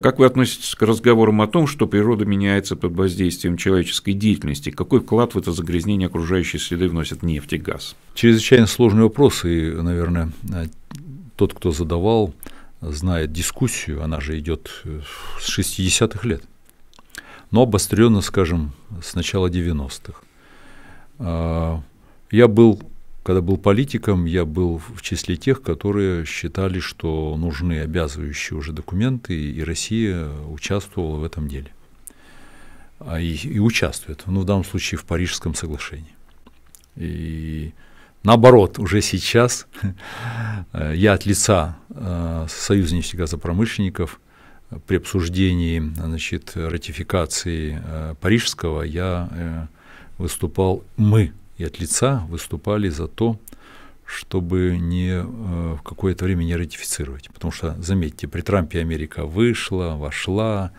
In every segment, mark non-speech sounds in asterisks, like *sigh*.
Как вы относитесь к разговорам о том, что природа меняется под воздействием человеческой деятельности? Какой вклад в это загрязнение окружающей среды вносят нефть и газ? Чрезвычайно сложный вопрос, и, наверное, а, тот, кто задавал, знает дискуссию, она же идет э, с 60-х лет, но обостренно, скажем, с начала 90-х. А, я был когда был политиком, я был в числе тех, которые считали, что нужны обязывающие уже документы, и Россия участвовала в этом деле. А, и, и участвует, ну, в данном случае в Парижском соглашении. И наоборот, уже сейчас э, я от лица э, Союза газопромышленников э, при обсуждении значит, ратификации Парижского я выступал «мы», и от лица выступали за то, чтобы не, э, в какое-то время не ратифицировать. Потому что, заметьте, при Трампе Америка вышла, вошла,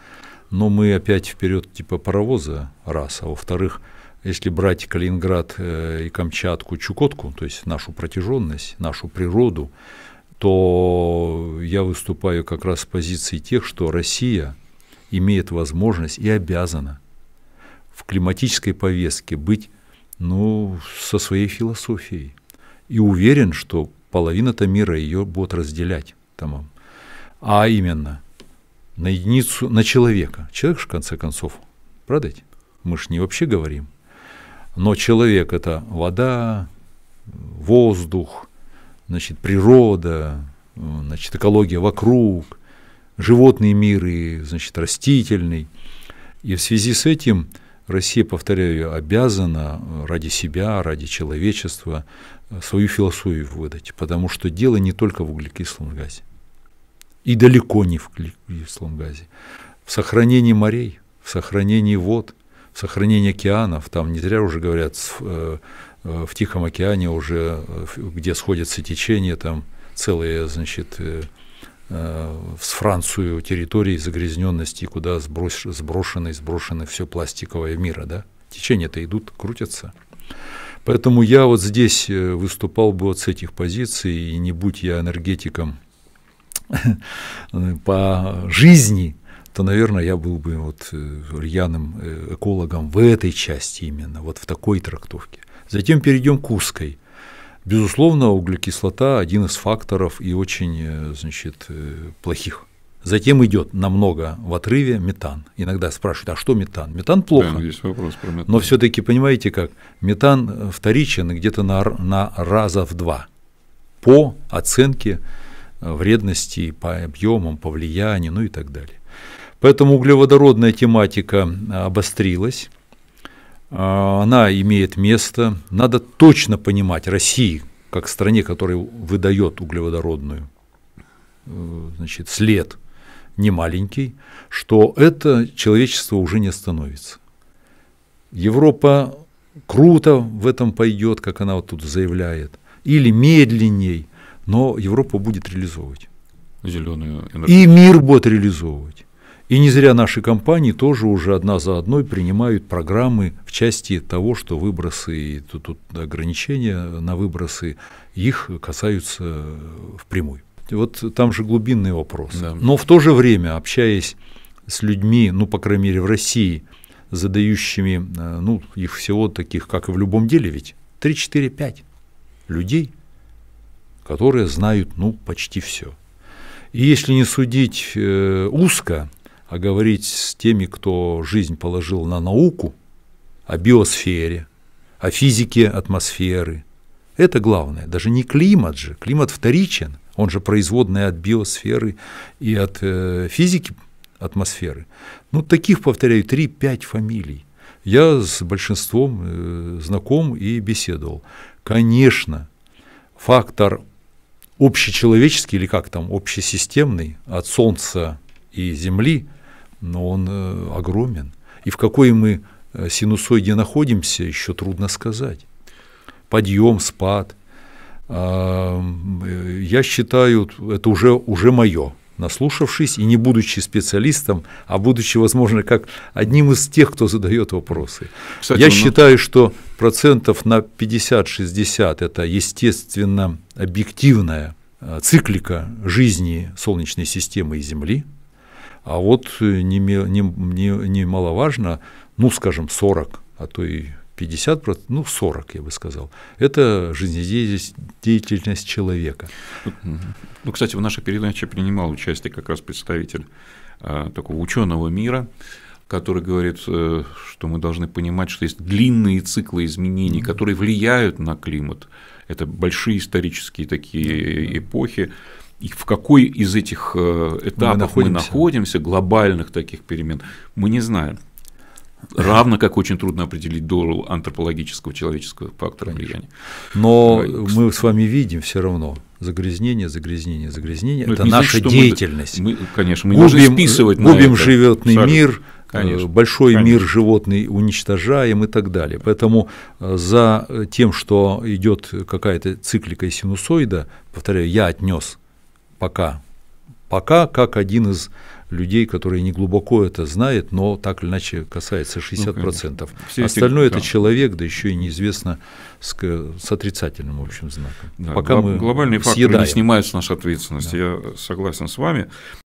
но мы опять вперед типа паровоза, раз, а во-вторых, если брать Калининград э, и Камчатку, Чукотку, то есть нашу протяженность, нашу природу, то я выступаю как раз с позиции тех, что Россия имеет возможность и обязана в климатической повестке быть ну, со своей философией. И уверен, что половина-то мира ее будет разделять. Там, а именно, на единицу, на человека. Человек, же в конце концов, правда ведь? Мы же не вообще говорим. Но человек – это вода, воздух, значит, природа, значит, экология вокруг, животный мир и, значит, растительный. И в связи с этим – Россия, повторяю, обязана ради себя, ради человечества э, свою философию выдать, потому что дело не только в углекислом газе. И далеко не в углекислом газе. В сохранении морей, в сохранении вод, в сохранении океанов, там не зря уже говорят, э, э, в Тихом океане уже, где сходятся течения, там целые, значит, в э, Францию территории загрязненности, куда сброс, сброшены, сброшены все пластиковое мира, да? Течения-то идут, крутятся. Поэтому я вот здесь э, выступал бы вот с этих позиций, и не будь я энергетиком *laughs* по жизни, то, наверное, я был бы вот э, рьяным экологом в этой части именно, вот в такой трактовке. Затем перейдем к узкой – Безусловно, углекислота – один из факторов и очень э, значит, э, плохих. Затем идет намного в отрыве метан. Иногда спрашивают, а что метан? Метан плохо. Да, есть вопрос про метан. Но все-таки понимаете как, метан э, вторичен где-то на, на раза в два по оценке вредности, по объемам, по влиянию, ну и так далее. Поэтому углеводородная тематика обострилась. А, она имеет место. Надо точно понимать России, как стране, которая выдает углеводородную э, значит, след не маленький, что это человечество уже не остановится. Европа круто в этом пойдет, как она вот тут заявляет, или медленней, но Европа будет реализовывать. Зеленую энергию. И мир будет реализовывать. И не зря наши компании тоже уже одна за одной принимают программы в части того, что выбросы и тут, тут ограничения на выбросы их касаются э, впрямую. Вот там же глубинный вопрос. Да. Но в то же время, общаясь с людьми, ну, по крайней мере, в России, задающими, э, ну, их всего таких, как и в любом деле, ведь 3, 4, 5 людей, которые знают, ну, почти все. И если не судить э, узко, а говорить с теми, кто жизнь положил на науку, о биосфере, о физике атмосферы. Это главное. Даже не климат же. Климат вторичен. Он же производный от биосферы и от э, физики атмосферы. Ну, таких, повторяю, 3-5 фамилий. Я с большинством э, знаком и беседовал. Конечно, фактор общечеловеческий или как там, общесистемный от Солнца и Земли – но он э, огромен. И в какой мы э, синусоиде находимся, еще трудно сказать. Подъем, спад. А, э, я считаю, это уже, уже мое. Наслушавшись и не будучи специалистом, а будучи, возможно, как одним из тех, кто задает вопросы. Кстати, Я ну... считаю, что процентов на 50-60 это, естественно, объективная циклика жизни Солнечной системы и Земли – а вот э, немаловажно, не, не, не ну, скажем, 40, а то и 50%, ну, 40, я бы сказал. Это жизнедеятельность человека. Ну, кстати, в нашей передаче принимал участие как раз представитель а, такого ученого мира, который говорит, э, что мы должны понимать, что есть длинные циклы изменений, которые влияют на климат. Это большие исторические такие эпохи и в какой из этих э, этапов мы находимся, мы находимся глобальных таких перемен, мы не знаем. Равно как очень трудно определить долю антропологического человеческого фактора Конечно. влияния. Но Давай. мы с вами видим все равно загрязнение, загрязнение, загрязнение. Но ну, это, это наша значит, деятельность. Мы, конечно, мы губим, списывать. Губим это. животный Абсолютно. мир, э, конечно, большой конечно. мир животный уничтожаем и так далее. Поэтому э, за тем, что идет какая-то циклика и синусоида, повторяю, я отнес пока. Пока как один из людей, который не глубоко это знает, но так или иначе касается 60%. Ну, Все Остальное эти, это да. человек, да еще и неизвестно с, с отрицательным, в общем, знаком. Да, Пока глоб, мы глобальные съедаем. факторы не снимают с нашей ответственности, да. я согласен с вами.